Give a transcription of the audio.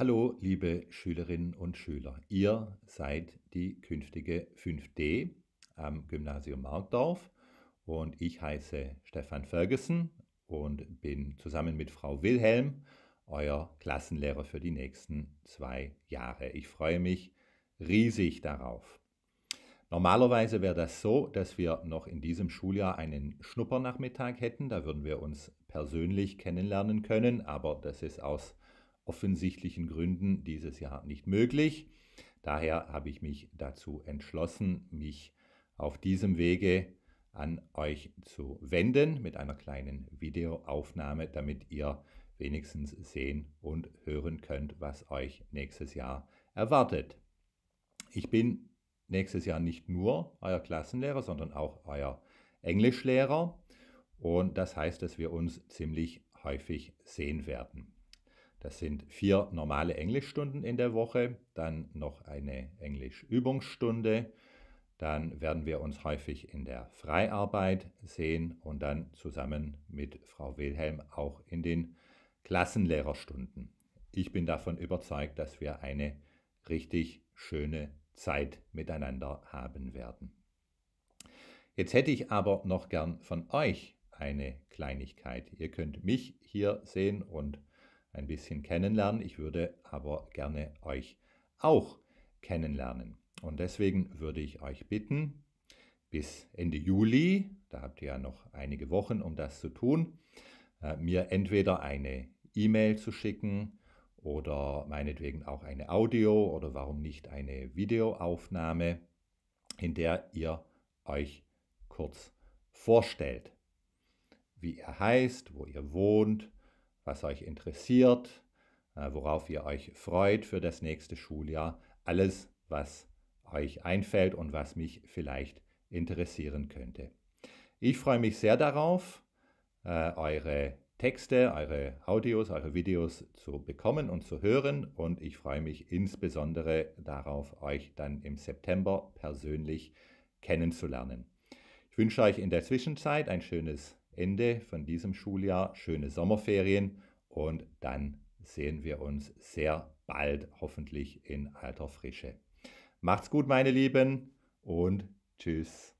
Hallo, liebe Schülerinnen und Schüler. Ihr seid die künftige 5D am Gymnasium Markdorf und ich heiße Stefan Ferguson und bin zusammen mit Frau Wilhelm euer Klassenlehrer für die nächsten zwei Jahre. Ich freue mich riesig darauf. Normalerweise wäre das so, dass wir noch in diesem Schuljahr einen Schnuppernachmittag hätten. Da würden wir uns persönlich kennenlernen können, aber das ist aus offensichtlichen Gründen dieses Jahr nicht möglich. Daher habe ich mich dazu entschlossen, mich auf diesem Wege an euch zu wenden mit einer kleinen Videoaufnahme, damit ihr wenigstens sehen und hören könnt, was euch nächstes Jahr erwartet. Ich bin nächstes Jahr nicht nur euer Klassenlehrer, sondern auch euer Englischlehrer und das heißt, dass wir uns ziemlich häufig sehen werden. Das sind vier normale Englischstunden in der Woche, dann noch eine Englischübungsstunde, dann werden wir uns häufig in der Freiarbeit sehen und dann zusammen mit Frau Wilhelm auch in den Klassenlehrerstunden. Ich bin davon überzeugt, dass wir eine richtig schöne Zeit miteinander haben werden. Jetzt hätte ich aber noch gern von euch eine Kleinigkeit. Ihr könnt mich hier sehen und ein bisschen kennenlernen. Ich würde aber gerne euch auch kennenlernen. Und deswegen würde ich euch bitten, bis Ende Juli, da habt ihr ja noch einige Wochen, um das zu tun, äh, mir entweder eine E-Mail zu schicken oder meinetwegen auch eine Audio oder warum nicht eine Videoaufnahme, in der ihr euch kurz vorstellt, wie ihr heißt, wo ihr wohnt, was euch interessiert, äh, worauf ihr euch freut für das nächste Schuljahr. Alles, was euch einfällt und was mich vielleicht interessieren könnte. Ich freue mich sehr darauf, äh, eure Texte, eure Audios, eure Videos zu bekommen und zu hören. Und ich freue mich insbesondere darauf, euch dann im September persönlich kennenzulernen. Ich wünsche euch in der Zwischenzeit ein schönes Ende von diesem Schuljahr schöne Sommerferien und dann sehen wir uns sehr bald hoffentlich in alter Frische. Macht's gut, meine Lieben, und tschüss.